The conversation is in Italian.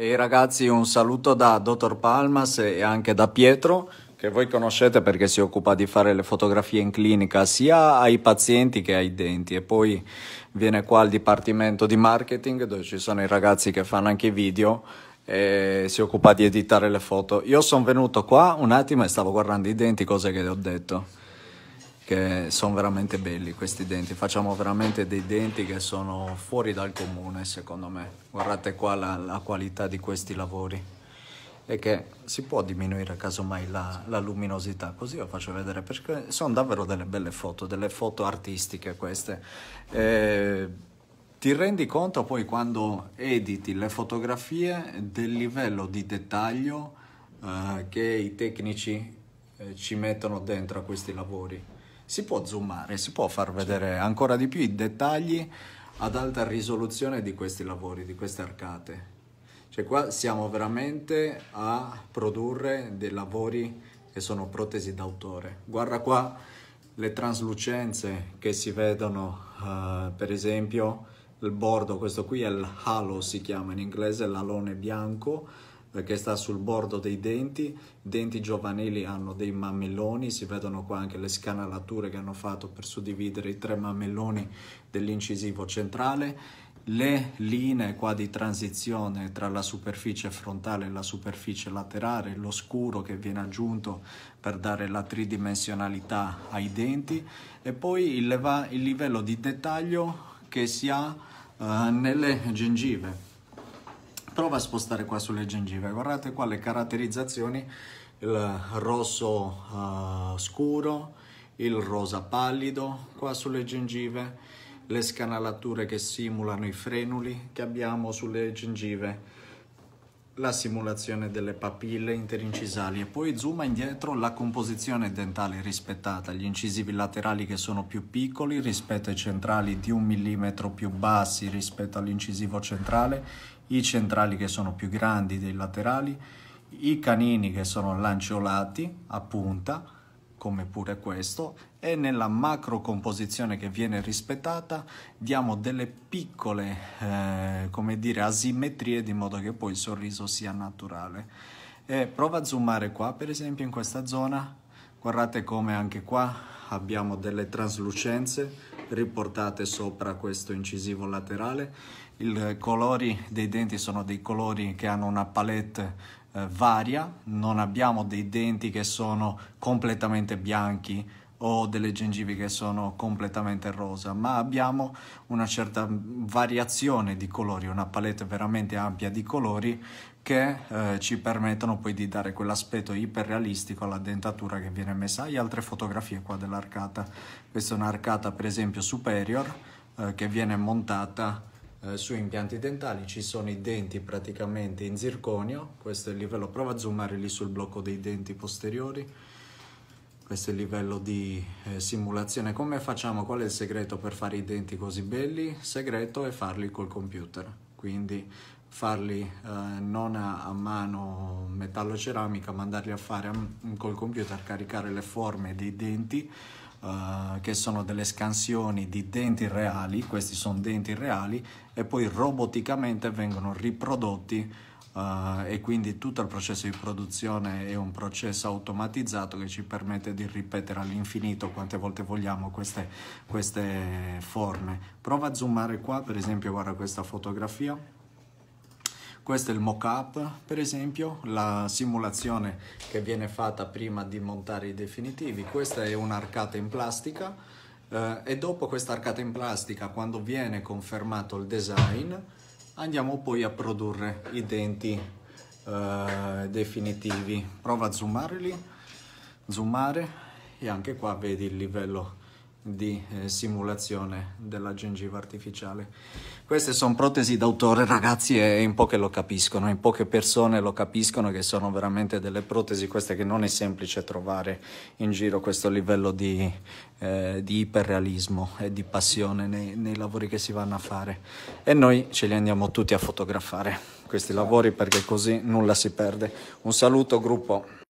E ragazzi, un saluto da Dottor Palmas e anche da Pietro, che voi conoscete perché si occupa di fare le fotografie in clinica sia ai pazienti che ai denti. E poi viene qua al dipartimento di marketing dove ci sono i ragazzi che fanno anche i video e si occupa di editare le foto. Io sono venuto qua un attimo e stavo guardando i denti, cose che ho detto che sono veramente belli questi denti, facciamo veramente dei denti che sono fuori dal comune secondo me. Guardate qua la, la qualità di questi lavori e che si può diminuire casomai la, la luminosità, così lo faccio vedere, perché sono davvero delle belle foto, delle foto artistiche queste. E ti rendi conto poi quando editi le fotografie del livello di dettaglio eh, che i tecnici eh, ci mettono dentro a questi lavori si può zoomare, si può far vedere ancora di più i dettagli ad alta risoluzione di questi lavori, di queste arcate. Cioè qua siamo veramente a produrre dei lavori che sono protesi d'autore. Guarda qua le traslucenze che si vedono, uh, per esempio il bordo, questo qui è il halo si chiama in inglese, l'alone bianco, perché sta sul bordo dei denti, i denti giovanili hanno dei mammelloni, si vedono qua anche le scanalature che hanno fatto per suddividere i tre mammelloni dell'incisivo centrale, le linee qua di transizione tra la superficie frontale e la superficie laterale, lo scuro che viene aggiunto per dare la tridimensionalità ai denti e poi il, il livello di dettaglio che si ha eh, nelle gengive Prova a spostare qua sulle gengive, guardate qua le caratterizzazioni, il rosso uh, scuro, il rosa pallido qua sulle gengive, le scanalature che simulano i frenuli che abbiamo sulle gengive, la simulazione delle papille interincisali e poi zoom indietro la composizione dentale rispettata, gli incisivi laterali che sono più piccoli rispetto ai centrali di un millimetro più bassi rispetto all'incisivo centrale, i centrali che sono più grandi dei laterali, i canini che sono lanciolati a punta, come pure questo, e nella macro composizione che viene rispettata diamo delle piccole, eh, come dire, asimmetrie di modo che poi il sorriso sia naturale. E prova a zoomare qua, per esempio, in questa zona, guardate come anche qua abbiamo delle traslucenze, riportate sopra questo incisivo laterale. I colori dei denti sono dei colori che hanno una palette eh, varia, non abbiamo dei denti che sono completamente bianchi, o delle gengive che sono completamente rosa, ma abbiamo una certa variazione di colori, una palette veramente ampia di colori che eh, ci permettono poi di dare quell'aspetto iperrealistico alla dentatura che viene messa. Hai altre fotografie qua dell'arcata, questa è un'arcata per esempio superior eh, che viene montata eh, su impianti dentali, ci sono i denti praticamente in zirconio, questo è il livello, prova a zoomare lì sul blocco dei denti posteriori, questo è il livello di eh, simulazione. Come facciamo? Qual è il segreto per fare i denti così belli? Il segreto è farli col computer, quindi farli eh, non a, a mano metallo ceramica, mandarli a fare a, mm, col computer, caricare le forme dei denti Uh, che sono delle scansioni di denti reali, questi sono denti reali, e poi roboticamente vengono riprodotti eh, e quindi tutto il processo di produzione è un processo automatizzato che ci permette di ripetere all'infinito quante volte vogliamo queste, queste forme. Prova a zoomare qua, per esempio, guarda questa fotografia. Questo è il mock-up, per esempio, la simulazione che viene fatta prima di montare i definitivi. Questa è un'arcata in plastica uh, e dopo questa arcata in plastica, quando viene confermato il design, andiamo poi a produrre i denti eh, definitivi prova a zoomarli zoomare e anche qua vedi il livello di eh, simulazione della gengiva artificiale. Queste sono protesi d'autore, ragazzi, e in poche lo capiscono, in poche persone lo capiscono che sono veramente delle protesi queste che non è semplice trovare in giro questo livello di, eh, di iperrealismo e di passione nei, nei, lavori che si vanno a fare. E noi ce li andiamo tutti a fotografare questi lavori perché così nulla si perde. Un saluto gruppo.